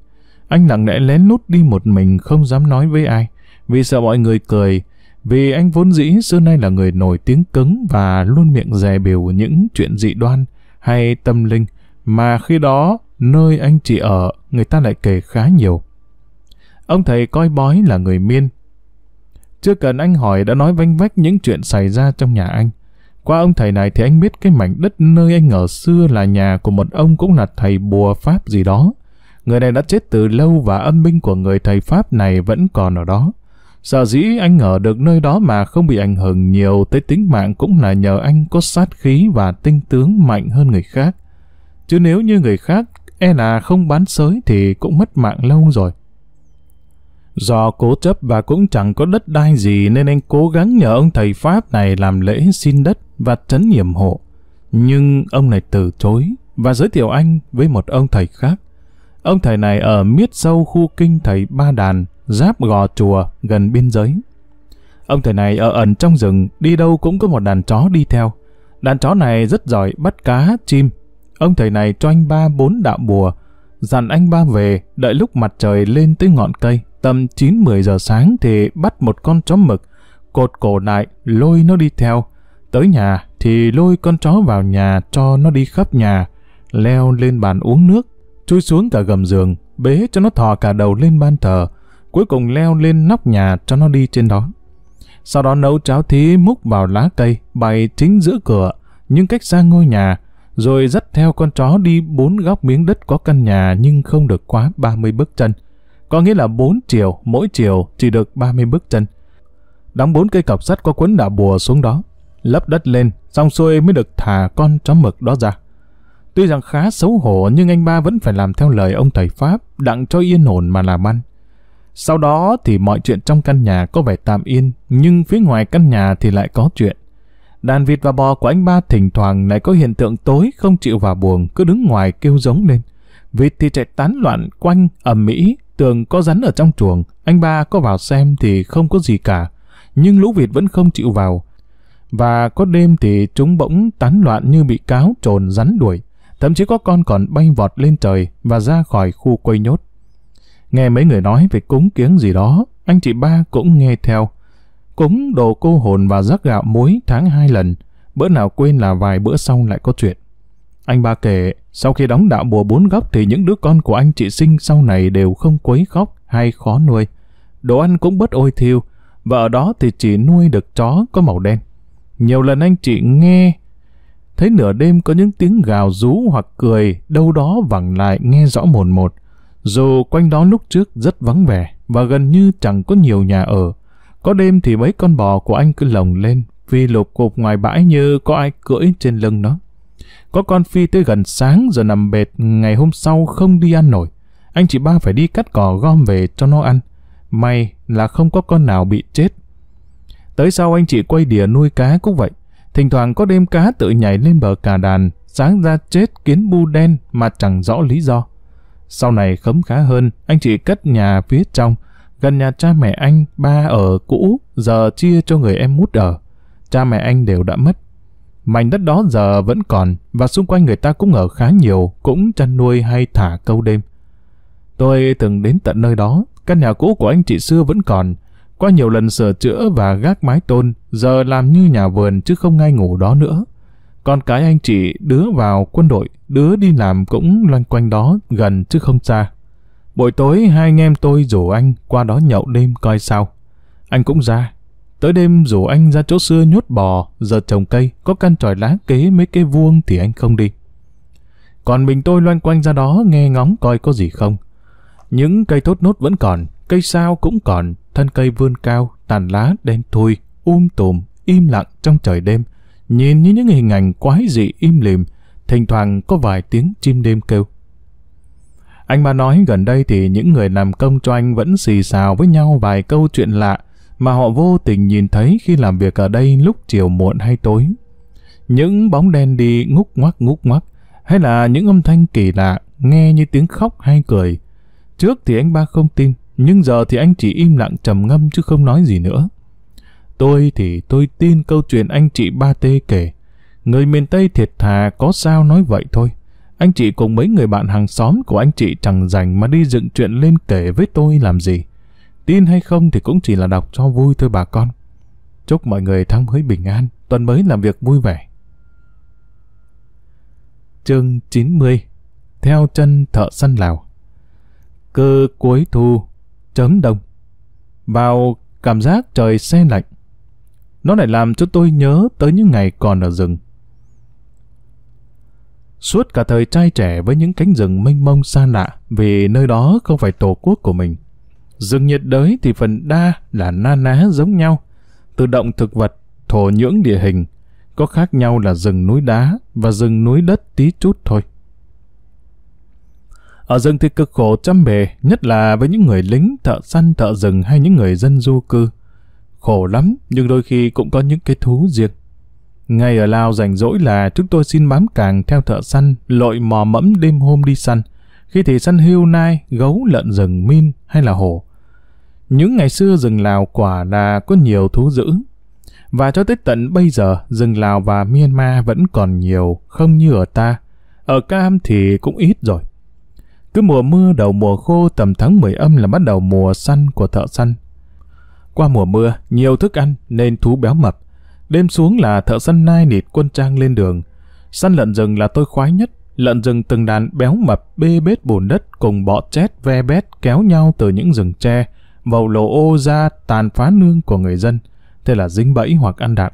A: Anh lặng lẽ lén lút đi một mình không dám nói với ai. Vì sợ mọi người cười, vì anh vốn dĩ xưa nay là người nổi tiếng cứng và luôn miệng dè biểu những chuyện dị đoan hay tâm linh, mà khi đó nơi anh chị ở người ta lại kể khá nhiều. Ông thầy coi bói là người miên. Chưa cần anh hỏi đã nói vanh vách những chuyện xảy ra trong nhà anh. Qua ông thầy này thì anh biết cái mảnh đất nơi anh ở xưa là nhà của một ông cũng là thầy bùa Pháp gì đó. Người này đã chết từ lâu và âm binh của người thầy Pháp này vẫn còn ở đó. Sở dĩ anh ở được nơi đó mà không bị ảnh hưởng nhiều tới tính mạng cũng là nhờ anh có sát khí và tinh tướng mạnh hơn người khác. Chứ nếu như người khác e là không bán sới thì cũng mất mạng lâu rồi. Do cố chấp và cũng chẳng có đất đai gì nên anh cố gắng nhờ ông thầy Pháp này làm lễ xin đất và trấn nhiệm hộ. Nhưng ông này từ chối và giới thiệu anh với một ông thầy khác. Ông thầy này ở miết sâu khu kinh thầy Ba Đàn, giáp gò chùa gần biên giới. Ông thầy này ở ẩn trong rừng, đi đâu cũng có một đàn chó đi theo. Đàn chó này rất giỏi bắt cá, chim. Ông thầy này cho anh ba bốn đạo bùa, dặn anh ba về, đợi lúc mặt trời lên tới ngọn cây, tầm 9-10 giờ sáng thì bắt một con chó mực, cột cổ lại, lôi nó đi theo. Tới nhà thì lôi con chó vào nhà cho nó đi khắp nhà, leo lên bàn uống nước, chui xuống cả gầm giường, bế cho nó thò cả đầu lên ban thờ, cuối cùng leo lên nóc nhà cho nó đi trên đó. Sau đó nấu cháo thí múc vào lá cây, bày chính giữa cửa, nhưng cách xa ngôi nhà, rồi dắt theo con chó đi bốn góc miếng đất có căn nhà nhưng không được quá 30 bước chân. Có nghĩa là bốn chiều, mỗi chiều chỉ được 30 bước chân. Đóng bốn cây cọc sắt có quấn đạ bùa xuống đó, lấp đất lên, xong xuôi mới được thả con chó mực đó ra. Tuy rằng khá xấu hổ nhưng anh ba vẫn phải làm theo lời ông thầy Pháp, đặng cho yên ổn mà làm ăn. Sau đó thì mọi chuyện trong căn nhà có vẻ tạm yên, nhưng phía ngoài căn nhà thì lại có chuyện. Đàn vịt và bò của anh ba thỉnh thoảng lại có hiện tượng tối không chịu vào buồng, cứ đứng ngoài kêu giống lên. Vịt thì chạy tán loạn quanh, ầm mỹ, tường có rắn ở trong chuồng, anh ba có vào xem thì không có gì cả. Nhưng lũ vịt vẫn không chịu vào. Và có đêm thì chúng bỗng tán loạn như bị cáo trồn rắn đuổi. Thậm chí có con còn bay vọt lên trời và ra khỏi khu quây nhốt. Nghe mấy người nói về cúng kiếng gì đó, anh chị ba cũng nghe theo. Cúng đồ cô hồn và rắc gạo muối tháng hai lần, bữa nào quên là vài bữa sau lại có chuyện. Anh ba kể, sau khi đóng đạo bùa bốn góc thì những đứa con của anh chị sinh sau này đều không quấy khóc hay khó nuôi. Đồ ăn cũng bớt ôi thiêu, và ở đó thì chỉ nuôi được chó có màu đen. Nhiều lần anh chị nghe thấy nửa đêm có những tiếng gào rú hoặc cười đâu đó vẳng lại nghe rõ mồn một. Dù quanh đó lúc trước rất vắng vẻ và gần như chẳng có nhiều nhà ở, có đêm thì mấy con bò của anh cứ lồng lên, phi lục cục ngoài bãi như có ai cưỡi trên lưng nó. Có con phi tới gần sáng giờ nằm bệt ngày hôm sau không đi ăn nổi. Anh chị ba phải đi cắt cỏ gom về cho nó ăn. May là không có con nào bị chết. Tới sau anh chị quay đỉa nuôi cá cũng vậy. Thỉnh thoảng có đêm cá tự nhảy lên bờ cà đàn, sáng ra chết kiến bu đen mà chẳng rõ lý do. Sau này khấm khá hơn, anh chị cất nhà phía trong, gần nhà cha mẹ anh, ba ở cũ, giờ chia cho người em mút ở. Cha mẹ anh đều đã mất. Mảnh đất đó giờ vẫn còn, và xung quanh người ta cũng ở khá nhiều, cũng chăn nuôi hay thả câu đêm. Tôi từng đến tận nơi đó, căn nhà cũ của anh chị xưa vẫn còn. Qua nhiều lần sửa chữa và gác mái tôn, giờ làm như nhà vườn chứ không ngay ngủ đó nữa. Con cái anh chị đứa vào quân đội, đứa đi làm cũng loanh quanh đó gần chứ không xa. Buổi tối hai anh em tôi rủ anh qua đó nhậu đêm coi sao. Anh cũng ra. Tới đêm rủ anh ra chỗ xưa nhốt bò, giờ trồng cây, có căn tròi lá kế mấy cây vuông thì anh không đi. Còn mình tôi loanh quanh ra đó nghe ngóng coi có gì không. Những cây thốt nốt vẫn còn, cây sao cũng còn, thân cây vươn cao, tàn lá đen thui, um tùm, im lặng trong trời đêm, nhìn như những hình ảnh quái dị im lìm, thỉnh thoảng có vài tiếng chim đêm kêu. Anh ba nói gần đây thì những người làm công cho anh vẫn xì xào với nhau vài câu chuyện lạ mà họ vô tình nhìn thấy khi làm việc ở đây lúc chiều muộn hay tối. Những bóng đen đi ngúc ngoắc ngúc ngoắc hay là những âm thanh kỳ lạ nghe như tiếng khóc hay cười. Trước thì anh ba không tin, nhưng giờ thì anh chỉ im lặng trầm ngâm chứ không nói gì nữa. Tôi thì tôi tin câu chuyện anh chị Ba Tê kể. Người miền Tây thiệt thà có sao nói vậy thôi. Anh chị cùng mấy người bạn hàng xóm của anh chị chẳng rảnh mà đi dựng chuyện lên kể với tôi làm gì. Tin hay không thì cũng chỉ là đọc cho vui thôi bà con. Chúc mọi người tháng mới bình an, tuần mới làm việc vui vẻ. Chương 90 Theo chân thợ săn Lào Cơ cuối thu chấm đông Vào cảm giác trời xe lạnh nó lại làm cho tôi nhớ tới những ngày còn ở rừng. Suốt cả thời trai trẻ với những cánh rừng mênh mông xa lạ vì nơi đó không phải tổ quốc của mình. Rừng nhiệt đới thì phần đa là na ná giống nhau, tự động thực vật, thổ nhưỡng địa hình, có khác nhau là rừng núi đá và rừng núi đất tí chút thôi. Ở rừng thì cực khổ trăm bề, nhất là với những người lính, thợ săn, thợ rừng hay những người dân du cư khổ lắm, nhưng đôi khi cũng có những cái thú riêng. Ngay ở Lào rảnh rỗi là chúng tôi xin bám càng theo thợ săn, lội mò mẫm đêm hôm đi săn. Khi thì săn hưu nai, gấu, lợn rừng, min hay là hổ. Những ngày xưa rừng Lào quả là có nhiều thú dữ. Và cho tới tận bây giờ, rừng Lào và Myanmar vẫn còn nhiều, không như ở ta. Ở Cam thì cũng ít rồi. Cứ mùa mưa đầu mùa khô tầm tháng 10 âm là bắt đầu mùa săn của thợ săn. Qua mùa mưa, nhiều thức ăn nên thú béo mập. Đêm xuống là thợ săn nai nịt quân trang lên đường. Săn lợn rừng là tôi khoái nhất. Lợn rừng từng đàn béo mập bê bết bùn đất cùng bọ chét ve bét kéo nhau từ những rừng tre, vào lộ ô ra tàn phá nương của người dân, thế là dính bẫy hoặc ăn đạn.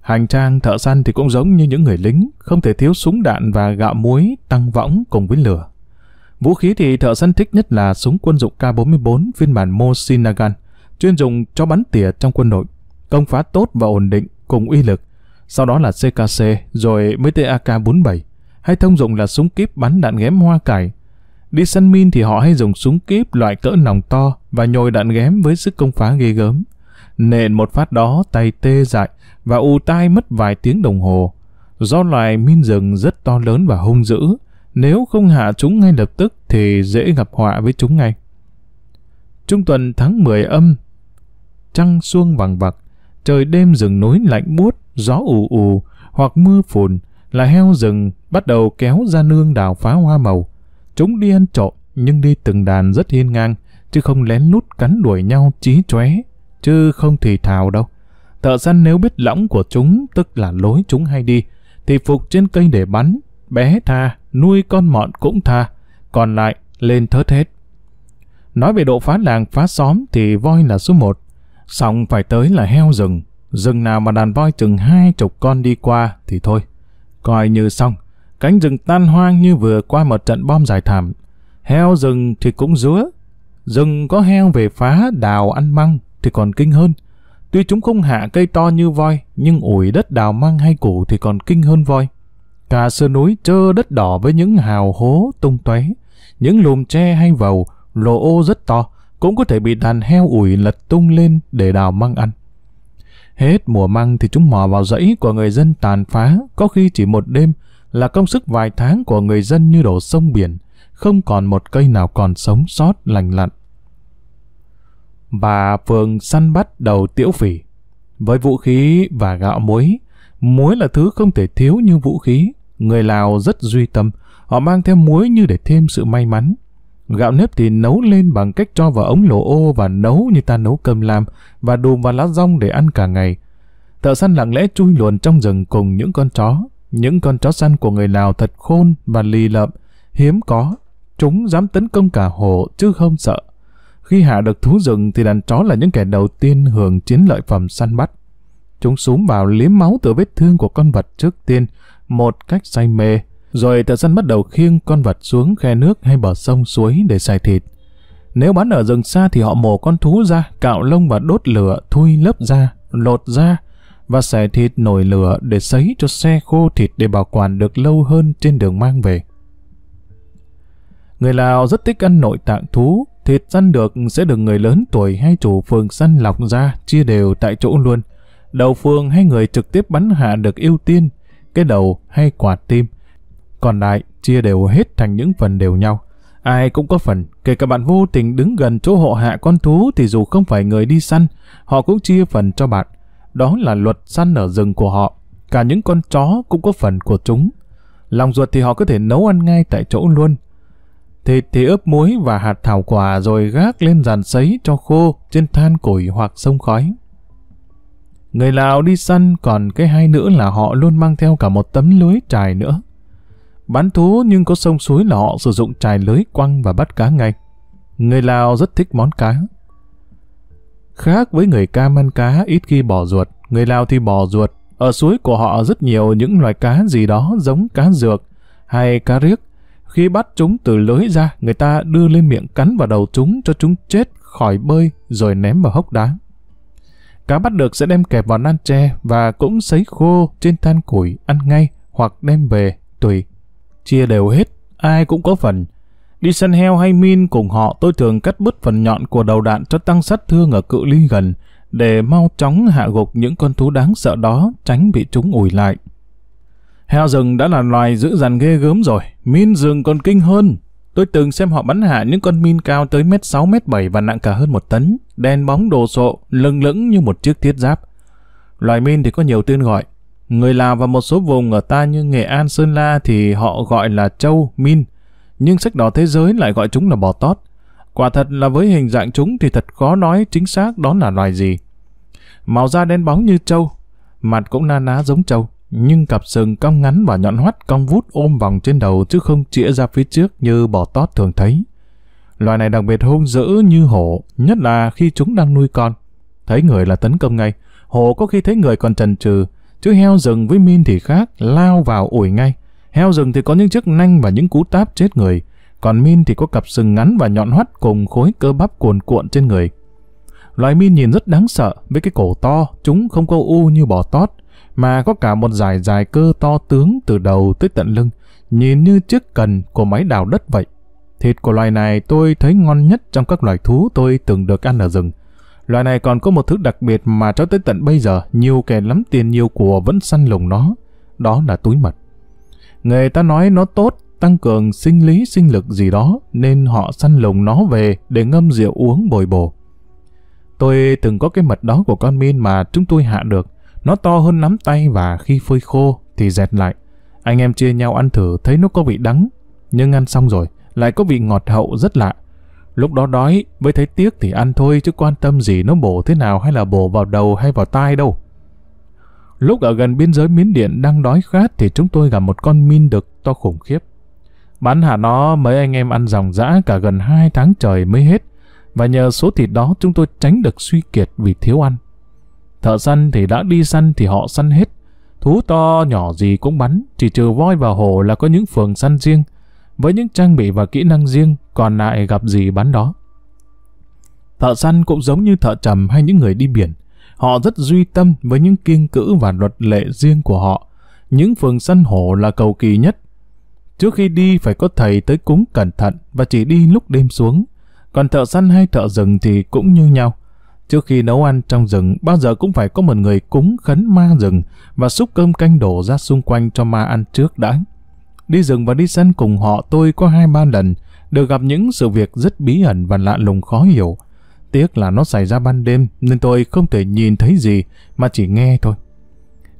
A: Hành trang thợ săn thì cũng giống như những người lính, không thể thiếu súng đạn và gạo muối, tăng võng cùng với lửa. Vũ khí thì thợ săn thích nhất là súng quân dụng K-44 phiên bản Mosin Nagant chuyên dùng cho bắn tỉa trong quân đội, công phá tốt và ổn định cùng uy lực, sau đó là CKC rồi mới TAK-47, hay thông dụng là súng kíp bắn đạn ghém hoa cải. Đi săn min thì họ hay dùng súng kíp loại cỡ nòng to và nhồi đạn ghém với sức công phá ghê gớm. Nện một phát đó tay tê dại và ù tai mất vài tiếng đồng hồ. Do loài min rừng rất to lớn và hung dữ, nếu không hạ chúng ngay lập tức thì dễ gặp họa với chúng ngay. Trung tuần tháng 10 âm trăng xuông vàng vặc, trời đêm rừng núi lạnh buốt, gió ù ù, hoặc mưa phùn, là heo rừng bắt đầu kéo ra nương đào phá hoa màu. Chúng đi ăn trộm, nhưng đi từng đàn rất hiên ngang, chứ không lén lút cắn đuổi nhau chí chóe, chứ không thì thào đâu. Thợ săn nếu biết lõng của chúng, tức là lối chúng hay đi, thì phục trên cây để bắn, bé tha, nuôi con mọn cũng tha, còn lại lên thớt hết. Nói về độ phá làng phá xóm thì voi là số một, Xong phải tới là heo rừng, rừng nào mà đàn voi chừng hai chục con đi qua thì thôi. Coi như xong, cánh rừng tan hoang như vừa qua một trận bom giải thảm. Heo rừng thì cũng rúa, rừng có heo về phá đào ăn măng thì còn kinh hơn. Tuy chúng không hạ cây to như voi, nhưng ủi đất đào măng hay củ thì còn kinh hơn voi. Cả sườn núi trơ đất đỏ với những hào hố tung tóe, những lùm tre hay vầu, lồ ô rất to, cũng có thể bị đàn heo ủi lật tung lên để đào măng ăn. Hết mùa măng thì chúng mò vào rẫy của người dân tàn phá, có khi chỉ một đêm là công sức vài tháng của người dân như đổ sông biển, không còn một cây nào còn sống sót lành lặn. Bà Phường săn bắt đầu tiễu phỉ. Với vũ khí và gạo muối, muối là thứ không thể thiếu như vũ khí. Người Lào rất duy tâm, họ mang theo muối như để thêm sự may mắn. Gạo nếp thì nấu lên bằng cách cho vào ống lỗ ô và nấu như ta nấu cơm lam và đùm vào lá rong để ăn cả ngày. Thợ săn lặng lẽ chui luồn trong rừng cùng những con chó. Những con chó săn của người Lào thật khôn và lì lợm, hiếm có. Chúng dám tấn công cả hổ chứ không sợ. Khi hạ được thú rừng thì đàn chó là những kẻ đầu tiên hưởng chiến lợi phẩm săn bắt. Chúng súm vào liếm máu từ vết thương của con vật trước tiên, một cách say mê rồi thợ săn bắt đầu khiêng con vật xuống khe nước hay bờ sông suối để xài thịt. Nếu bán ở rừng xa thì họ mổ con thú ra, cạo lông và đốt lửa, thui lớp da, lột da và xẻ thịt nổi lửa để sấy cho xe khô thịt để bảo quản được lâu hơn trên đường mang về. Người Lào rất thích ăn nội tạng thú, thịt săn được sẽ được người lớn tuổi hay chủ phường săn lọc ra chia đều tại chỗ luôn. Đầu phường hay người trực tiếp bắn hạ được ưu tiên, cái đầu hay quả tim còn lại chia đều hết thành những phần đều nhau. Ai cũng có phần, kể cả bạn vô tình đứng gần chỗ hộ hạ con thú thì dù không phải người đi săn, họ cũng chia phần cho bạn. Đó là luật săn ở rừng của họ, cả những con chó cũng có phần của chúng. Lòng ruột thì họ có thể nấu ăn ngay tại chỗ luôn. Thịt thì ướp muối và hạt thảo quả rồi gác lên dàn sấy cho khô trên than củi hoặc sông khói. Người Lào đi săn còn cái hai nữa là họ luôn mang theo cả một tấm lưới trải nữa. Bán thú nhưng có sông suối là họ sử dụng trài lưới quăng và bắt cá ngay. Người Lào rất thích món cá. Khác với người Cam ăn cá ít khi bỏ ruột, người Lào thì bỏ ruột. Ở suối của họ rất nhiều những loài cá gì đó giống cá dược hay cá riếc. Khi bắt chúng từ lưới ra, người ta đưa lên miệng cắn vào đầu chúng cho chúng chết khỏi bơi rồi ném vào hốc đá. Cá bắt được sẽ đem kẹp vào nan tre và cũng sấy khô trên than củi ăn ngay hoặc đem về tùy chia đều hết, ai cũng có phần. Đi săn heo hay min cùng họ tôi thường cắt bứt phần nhọn của đầu đạn cho tăng sát thương ở cự ly gần, để mau chóng hạ gục những con thú đáng sợ đó tránh bị chúng ủi lại. Heo rừng đã là loài dữ dằn ghê gớm rồi, min rừng còn kinh hơn. Tôi từng xem họ bắn hạ những con min cao tới mét 6 mét 7 và nặng cả hơn một tấn, đen bóng đồ sộ, lưng lững như một chiếc thiết giáp. Loài min thì có nhiều tên gọi, Người Lào và một số vùng ở ta như Nghệ An, Sơn La thì họ gọi là châu, min, nhưng sách đỏ thế giới lại gọi chúng là bò tót. Quả thật là với hình dạng chúng thì thật khó nói chính xác đó là loài gì. Màu da đen bóng như trâu, mặt cũng na ná giống trâu, nhưng cặp sừng cong ngắn và nhọn hoắt cong vút ôm vòng trên đầu chứ không chĩa ra phía trước như bò tót thường thấy. Loài này đặc biệt hung dữ như hổ, nhất là khi chúng đang nuôi con. Thấy người là tấn công ngay, hổ có khi thấy người còn chần chừ, chứ heo rừng với min thì khác, lao vào ủi ngay. Heo rừng thì có những chiếc nanh và những cú táp chết người, còn min thì có cặp sừng ngắn và nhọn hoắt cùng khối cơ bắp cuồn cuộn trên người. Loài min nhìn rất đáng sợ, với cái cổ to, chúng không câu u như bò tót, mà có cả một dài dài cơ to tướng từ đầu tới tận lưng, nhìn như chiếc cần của máy đào đất vậy. Thịt của loài này tôi thấy ngon nhất trong các loài thú tôi từng được ăn ở rừng. Loài này còn có một thứ đặc biệt mà cho tới tận bây giờ nhiều kẻ lắm tiền nhiều của vẫn săn lùng nó. Đó là túi mật. Người ta nói nó tốt, tăng cường sinh lý sinh lực gì đó nên họ săn lùng nó về để ngâm rượu uống bồi bổ. Tôi từng có cái mật đó của con Min mà chúng tôi hạ được. Nó to hơn nắm tay và khi phơi khô thì dẹt lại. Anh em chia nhau ăn thử thấy nó có vị đắng, nhưng ăn xong rồi lại có vị ngọt hậu rất lạ. Lúc đó đói, mới thấy tiếc thì ăn thôi chứ quan tâm gì nó bổ thế nào hay là bổ vào đầu hay vào tai đâu. Lúc ở gần biên giới Miến Điện đang đói khát thì chúng tôi gặp một con min đực to khủng khiếp. Bán hạ nó mấy anh em ăn dòng dã cả gần 2 tháng trời mới hết và nhờ số thịt đó chúng tôi tránh được suy kiệt vì thiếu ăn. Thợ săn thì đã đi săn thì họ săn hết. Thú to nhỏ gì cũng bắn, chỉ trừ voi và hổ là có những phường săn riêng với những trang bị và kỹ năng riêng còn lại gặp gì bán đó. Thợ săn cũng giống như thợ trầm hay những người đi biển. Họ rất duy tâm với những kiên cữ và luật lệ riêng của họ. Những phường săn hổ là cầu kỳ nhất. Trước khi đi phải có thầy tới cúng cẩn thận và chỉ đi lúc đêm xuống. Còn thợ săn hay thợ rừng thì cũng như nhau. Trước khi nấu ăn trong rừng, bao giờ cũng phải có một người cúng khấn ma rừng và xúc cơm canh đổ ra xung quanh cho ma ăn trước đã. Đi rừng và đi săn cùng họ tôi có hai ba lần, được gặp những sự việc rất bí ẩn và lạ lùng khó hiểu. Tiếc là nó xảy ra ban đêm nên tôi không thể nhìn thấy gì mà chỉ nghe thôi.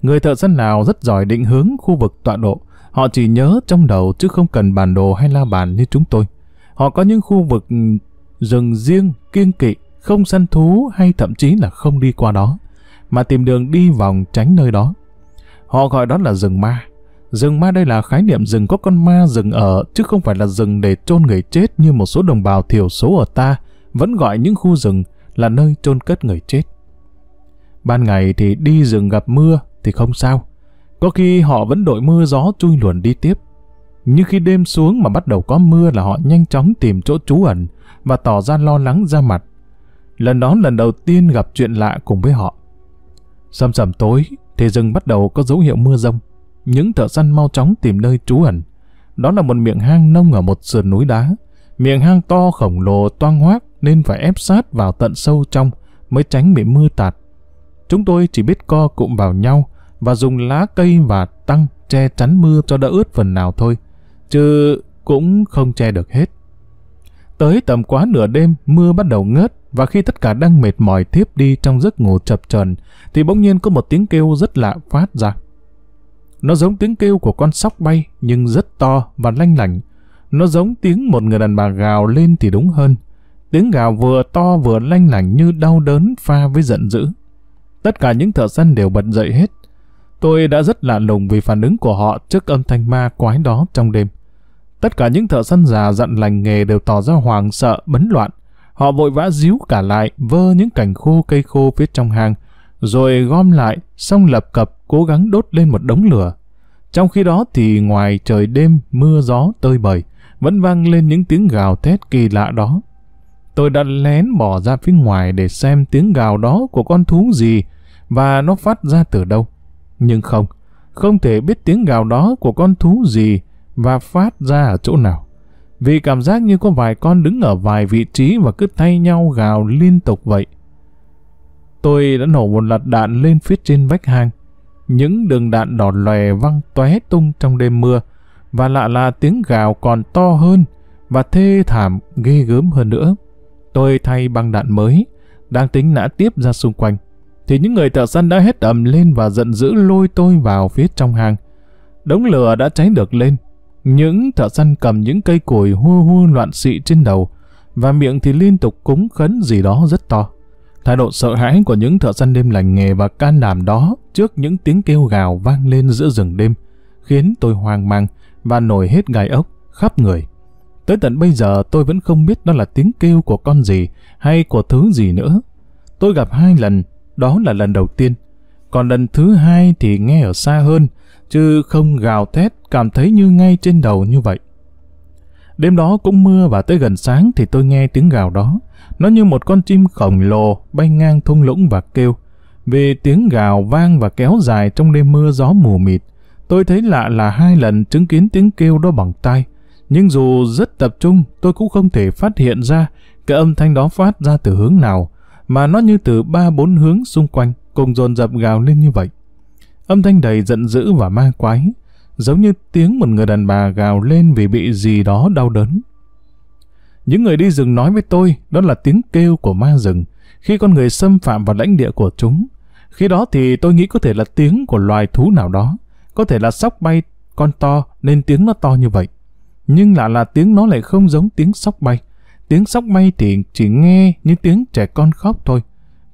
A: Người thợ săn nào rất giỏi định hướng khu vực tọa độ. Họ chỉ nhớ trong đầu chứ không cần bản đồ hay la bàn như chúng tôi. Họ có những khu vực ừ, rừng riêng, kiên kỵ, không săn thú hay thậm chí là không đi qua đó, mà tìm đường đi vòng tránh nơi đó. Họ gọi đó là rừng ma. Rừng ma đây là khái niệm rừng có con ma rừng ở, chứ không phải là rừng để chôn người chết như một số đồng bào thiểu số ở ta, vẫn gọi những khu rừng là nơi chôn cất người chết. Ban ngày thì đi rừng gặp mưa thì không sao, có khi họ vẫn đội mưa gió chui luồn đi tiếp. Nhưng khi đêm xuống mà bắt đầu có mưa là họ nhanh chóng tìm chỗ trú ẩn và tỏ ra lo lắng ra mặt. Lần đó lần đầu tiên gặp chuyện lạ cùng với họ. Sầm sầm tối thì rừng bắt đầu có dấu hiệu mưa rông những thợ săn mau chóng tìm nơi trú ẩn. Đó là một miệng hang nông ở một sườn núi đá. Miệng hang to khổng lồ toang hoác nên phải ép sát vào tận sâu trong mới tránh bị mưa tạt. Chúng tôi chỉ biết co cụm vào nhau và dùng lá cây và tăng che chắn mưa cho đỡ ướt phần nào thôi, chứ cũng không che được hết. Tới tầm quá nửa đêm, mưa bắt đầu ngớt và khi tất cả đang mệt mỏi thiếp đi trong giấc ngủ chập chờn thì bỗng nhiên có một tiếng kêu rất lạ phát ra. Nó giống tiếng kêu của con sóc bay nhưng rất to và lanh lảnh. Nó giống tiếng một người đàn bà gào lên thì đúng hơn. Tiếng gào vừa to vừa lanh lảnh như đau đớn pha với giận dữ. Tất cả những thợ săn đều bật dậy hết. Tôi đã rất lạ lùng vì phản ứng của họ trước âm thanh ma quái đó trong đêm. Tất cả những thợ săn già dặn lành nghề đều tỏ ra hoảng sợ, bấn loạn. Họ vội vã díu cả lại, vơ những cành khô cây khô phía trong hang, rồi gom lại, xong lập cập cố gắng đốt lên một đống lửa. Trong khi đó thì ngoài trời đêm mưa gió tơi bời, vẫn vang lên những tiếng gào thét kỳ lạ đó. Tôi đã lén bỏ ra phía ngoài để xem tiếng gào đó của con thú gì và nó phát ra từ đâu. Nhưng không, không thể biết tiếng gào đó của con thú gì và phát ra ở chỗ nào. Vì cảm giác như có vài con đứng ở vài vị trí và cứ thay nhau gào liên tục vậy. Tôi đã nổ một loạt đạn lên phía trên vách hang. Những đường đạn đỏ lòe văng tóe tung trong đêm mưa, và lạ là tiếng gào còn to hơn và thê thảm ghê gớm hơn nữa. Tôi thay băng đạn mới, đang tính nã tiếp ra xung quanh, thì những người thợ săn đã hết ầm lên và giận dữ lôi tôi vào phía trong hang. Đống lửa đã cháy được lên, những thợ săn cầm những cây củi hua hua loạn xị trên đầu, và miệng thì liên tục cúng khấn gì đó rất to. Thái độ sợ hãi của những thợ săn đêm lành nghề và can đảm đó trước những tiếng kêu gào vang lên giữa rừng đêm khiến tôi hoang mang và nổi hết gai ốc khắp người. Tới tận bây giờ tôi vẫn không biết đó là tiếng kêu của con gì hay của thứ gì nữa. Tôi gặp hai lần, đó là lần đầu tiên. Còn lần thứ hai thì nghe ở xa hơn, chứ không gào thét cảm thấy như ngay trên đầu như vậy. Đêm đó cũng mưa và tới gần sáng thì tôi nghe tiếng gào đó. Nó như một con chim khổng lồ bay ngang thung lũng và kêu. Vì tiếng gào vang và kéo dài trong đêm mưa gió mù mịt, tôi thấy lạ là hai lần chứng kiến tiếng kêu đó bằng tai. Nhưng dù rất tập trung, tôi cũng không thể phát hiện ra cái âm thanh đó phát ra từ hướng nào, mà nó như từ ba bốn hướng xung quanh cùng dồn dập gào lên như vậy. Âm thanh đầy giận dữ và ma quái, giống như tiếng một người đàn bà gào lên vì bị gì đó đau đớn. Những người đi rừng nói với tôi đó là tiếng kêu của ma rừng khi con người xâm phạm vào lãnh địa của chúng. Khi đó thì tôi nghĩ có thể là tiếng của loài thú nào đó, có thể là sóc bay con to nên tiếng nó to như vậy. Nhưng lạ là tiếng nó lại không giống tiếng sóc bay. Tiếng sóc bay thì chỉ nghe như tiếng trẻ con khóc thôi.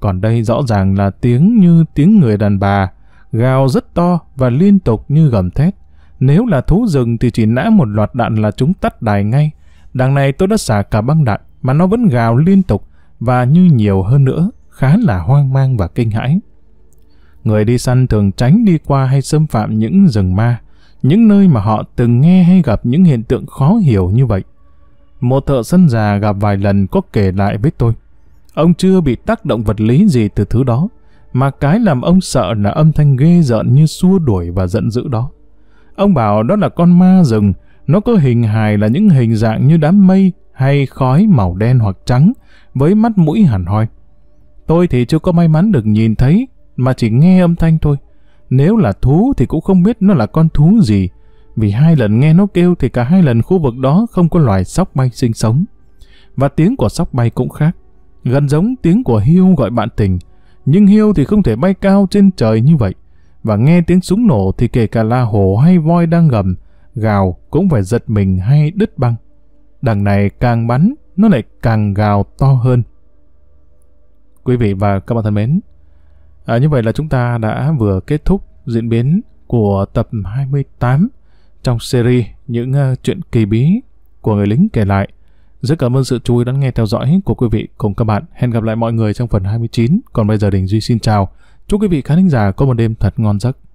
A: Còn đây rõ ràng là tiếng như tiếng người đàn bà, gào rất to và liên tục như gầm thét. Nếu là thú rừng thì chỉ nã một loạt đạn là chúng tắt đài ngay. Đằng này tôi đã xả cả băng đạn, mà nó vẫn gào liên tục, và như nhiều hơn nữa, khá là hoang mang và kinh hãi. Người đi săn thường tránh đi qua hay xâm phạm những rừng ma, những nơi mà họ từng nghe hay gặp những hiện tượng khó hiểu như vậy. Một thợ săn già gặp vài lần có kể lại với tôi. Ông chưa bị tác động vật lý gì từ thứ đó, mà cái làm ông sợ là âm thanh ghê rợn như xua đuổi và giận dữ đó. Ông bảo đó là con ma rừng, nó có hình hài là những hình dạng như đám mây hay khói màu đen hoặc trắng, với mắt mũi hẳn hoi. Tôi thì chưa có may mắn được nhìn thấy, mà chỉ nghe âm thanh thôi. Nếu là thú thì cũng không biết nó là con thú gì, vì hai lần nghe nó kêu thì cả hai lần khu vực đó không có loài sóc bay sinh sống. Và tiếng của sóc bay cũng khác, gần giống tiếng của hiêu gọi bạn tình, nhưng hiêu thì không thể bay cao trên trời như vậy và nghe tiếng súng nổ thì kể cả la hổ hay voi đang gầm, gào cũng phải giật mình hay đứt băng. Đằng này càng bắn, nó lại càng gào to hơn. Quý vị và các bạn thân mến, à, như vậy là chúng ta đã vừa kết thúc diễn biến của tập 28 trong series những uh, chuyện kỳ bí của người lính kể lại. Rất cảm ơn sự chú ý lắng nghe theo dõi của quý vị cùng các bạn. Hẹn gặp lại mọi người trong phần 29. Còn bây giờ Đình Duy xin chào. Chúc quý vị khán giả có một đêm thật ngon giấc.